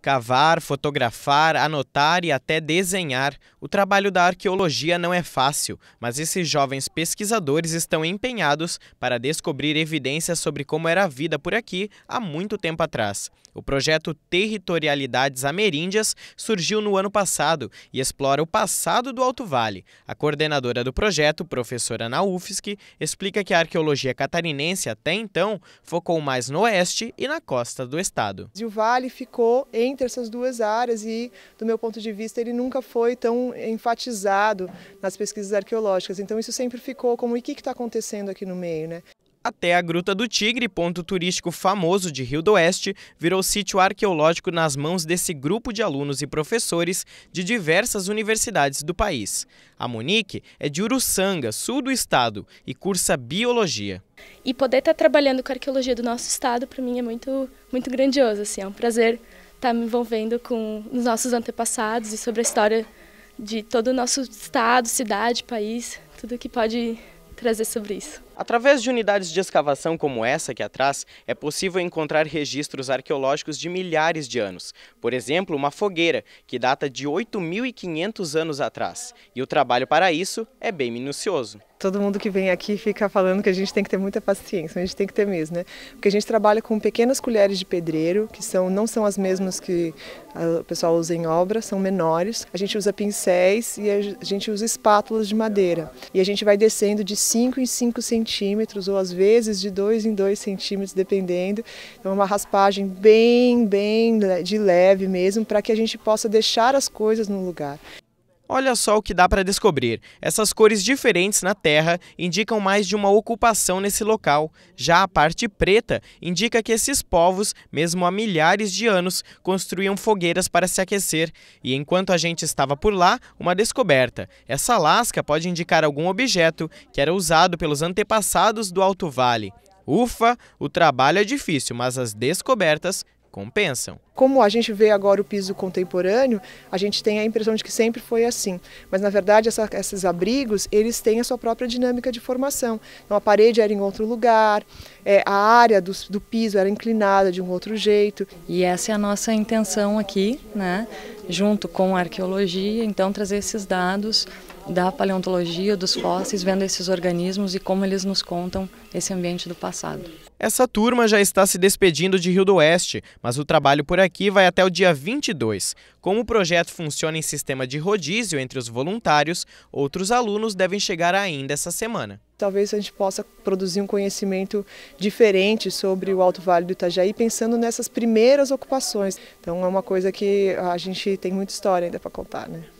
Cavar, fotografar, anotar e até desenhar. O trabalho da arqueologia não é fácil, mas esses jovens pesquisadores estão empenhados para descobrir evidências sobre como era a vida por aqui há muito tempo atrás. O projeto Territorialidades Ameríndias surgiu no ano passado e explora o passado do Alto Vale. A coordenadora do projeto, professora Ana UFSC, explica que a arqueologia catarinense até então focou mais no oeste e na costa do estado. E o vale ficou em entre essas duas áreas e, do meu ponto de vista, ele nunca foi tão enfatizado nas pesquisas arqueológicas. Então isso sempre ficou como o que está acontecendo aqui no meio, né? Até a Gruta do Tigre, ponto turístico famoso de Rio do Oeste, virou sítio arqueológico nas mãos desse grupo de alunos e professores de diversas universidades do país. A Monique é de Uruçanga, sul do estado, e cursa biologia. E poder estar tá trabalhando com a arqueologia do nosso estado, para mim, é muito, muito grandioso. Assim, é um prazer estar tá me envolvendo com os nossos antepassados e sobre a história de todo o nosso estado, cidade, país, tudo que pode trazer sobre isso. Através de unidades de escavação como essa aqui atrás, é possível encontrar registros arqueológicos de milhares de anos. Por exemplo, uma fogueira, que data de 8.500 anos atrás. E o trabalho para isso é bem minucioso. Todo mundo que vem aqui fica falando que a gente tem que ter muita paciência, a gente tem que ter mesmo, né? Porque a gente trabalha com pequenas colheres de pedreiro, que são, não são as mesmas que ah, o pessoal usa em obra, são menores. A gente usa pincéis e a gente usa espátulas de madeira. E a gente vai descendo de 5 em 5 centímetros centímetros, ou às vezes de 2 em 2 centímetros, dependendo. Então, é uma raspagem bem, bem de leve mesmo, para que a gente possa deixar as coisas no lugar. Olha só o que dá para descobrir. Essas cores diferentes na Terra indicam mais de uma ocupação nesse local. Já a parte preta indica que esses povos, mesmo há milhares de anos, construíam fogueiras para se aquecer. E enquanto a gente estava por lá, uma descoberta. Essa lasca pode indicar algum objeto que era usado pelos antepassados do Alto Vale. Ufa, o trabalho é difícil, mas as descobertas compensam. Como a gente vê agora o piso contemporâneo, a gente tem a impressão de que sempre foi assim, mas na verdade essa, esses abrigos eles têm a sua própria dinâmica de formação. Então a parede era em outro lugar, é, a área do, do piso era inclinada de um outro jeito. E essa é a nossa intenção aqui, né? Junto com a arqueologia, então trazer esses dados da paleontologia, dos fósseis, vendo esses organismos e como eles nos contam esse ambiente do passado. Essa turma já está se despedindo de Rio do Oeste, mas o trabalho por aqui vai até o dia 22. Como o projeto funciona em sistema de rodízio entre os voluntários, outros alunos devem chegar ainda essa semana. Talvez a gente possa produzir um conhecimento diferente sobre o Alto Vale do Itajaí, pensando nessas primeiras ocupações. Então é uma coisa que a gente tem muita história ainda para contar, né?